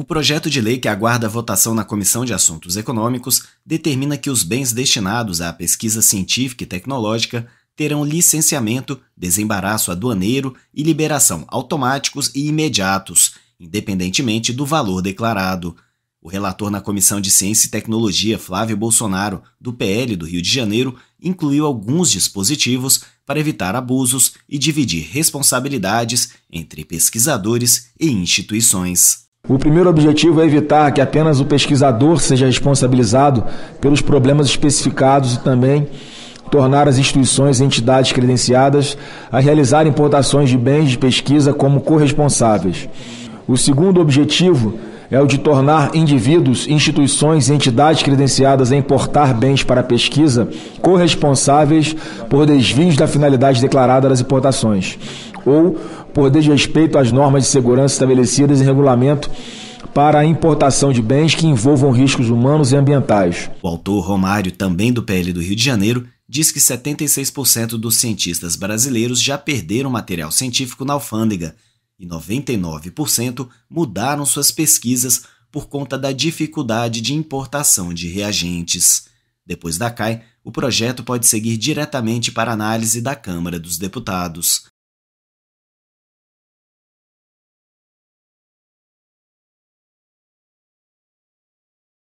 O projeto de lei que aguarda votação na Comissão de Assuntos Econômicos determina que os bens destinados à pesquisa científica e tecnológica terão licenciamento, desembaraço aduaneiro e liberação automáticos e imediatos, independentemente do valor declarado. O relator na Comissão de Ciência e Tecnologia, Flávio Bolsonaro, do PL do Rio de Janeiro, incluiu alguns dispositivos para evitar abusos e dividir responsabilidades entre pesquisadores e instituições. O primeiro objetivo é evitar que apenas o pesquisador seja responsabilizado pelos problemas especificados e também tornar as instituições e entidades credenciadas a realizar importações de bens de pesquisa como corresponsáveis. O segundo objetivo é o de tornar indivíduos, instituições e entidades credenciadas a importar bens para pesquisa corresponsáveis por desvios da finalidade declarada das importações ou por desrespeito às normas de segurança estabelecidas em regulamento para a importação de bens que envolvam riscos humanos e ambientais. O autor Romário, também do PL do Rio de Janeiro, diz que 76% dos cientistas brasileiros já perderam material científico na alfândega e 99% mudaram suas pesquisas por conta da dificuldade de importação de reagentes. Depois da CAI, o projeto pode seguir diretamente para análise da Câmara dos Deputados.